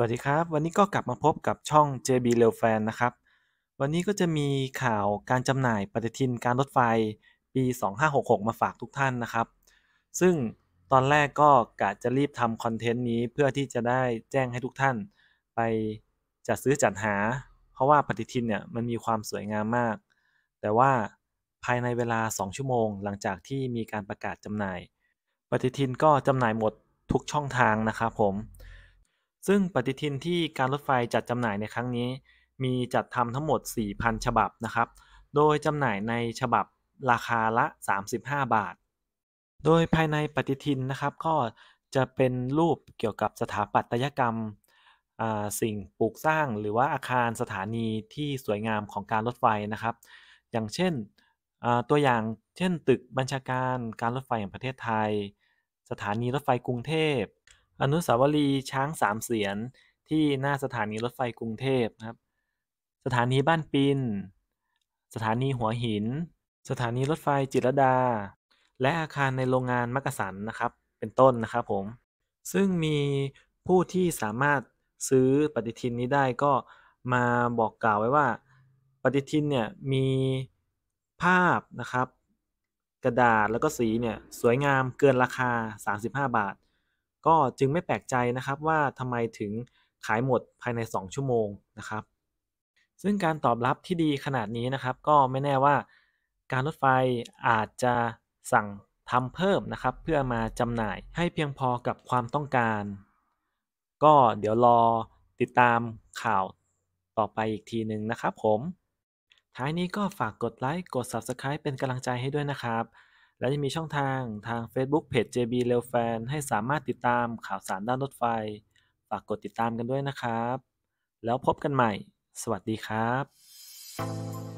วัสดีครับ วันนี้ก็กลับมาพบกับช่อง JB Rail Fan นะครับ วันนี้ก็จะมีข่าวการจำหน่ายปฏิทินการรถไฟปี 2566 มาฝากทุกท่านนะครับ ซึ่งตอนแรกก็กะจะรีบทำคอนเทนต์นี้เพื่อที่จะได้แจ้งให้ทุกท่านไปจัดซื้อจัดหา เพราะว่าปฏิทินเนี่ยมันมีความสวยงามมาก แต่ว่าภายในเวลา 2 ชั่วโมงหลังจากที่มีการประกาศจำหน่าย ปฏิทินก็จำหน่ายหมดทุกช่องทางนะครับผมซึ่ง ปฏิทินที่การรถไฟจัดจำหน่ายในครั้งนี้ มีจัดทำทั้งหมด 4,000 ฉบับนะครับ โดยจำหน่ายในฉบับราคาละ 35 บาท โดยภายในปฏิทิน นะครับ ก็จะเป็นรูปเกี่ยวกับสถาปัตยกรรมสิ่งปลูกสร้างหรือว่าอาคารสถานีที่สวยงามของการรถไฟนะครับ อย่างเช่นตัวอย่างเช่นตึกบัญชาการการรถไฟแห่งประเทศไทย สถานีรถไฟกรุงเทพอนุสาวรีย์ช้างสามเสียนที่ หน้า สถานีรถไฟกรุงเทพนะครับ สถานีบ้านปิน สถานีหัวหิน สถานีรถไฟจิรดา และอาคารในโรงงาน มักกะสันนะครับเป็นต้นนะครับ ผม ซึ่งมีผู้ที่สามารถซื้อปฏิทินนี้ได้ก็มาบอกกล่าวไว้ว่า ปฏิทิน เนี่ย มีภาพนะครับ กระดาษแล้วก็สีเนี่ยสวยงามเกินราคา 35 บาทก็จึงไม่แปลกใจนะครับว่าทำไมถึงขายหมดภายใน 2 ชั่วโมงนะครับ ซึ่งการตอบรับที่ดีขนาดนี้นะครับก็ไม่แน่ว่าการรถไฟอาจจะสั่งทำเพิ่มนะครับ เพื่อมาจำหน่ายให้เพียงพอกับความต้องการ ก็เดี๋ยวรอติดตามข่าวต่อไปอีกทีหนึ่งนะครับผม ท้ายนี้ก็ฝากกดไลค์กด Subscribe เป็นกำลังใจให้ด้วยนะครับและยังมีช่องทางทาง Facebook เพจ JB Rail Fan ให้สามารถติดตามข่าวสารด้านรถไฟ ฝากกดติดตามกันด้วยนะครับ แล้วพบกันใหม่ สวัสดีครับ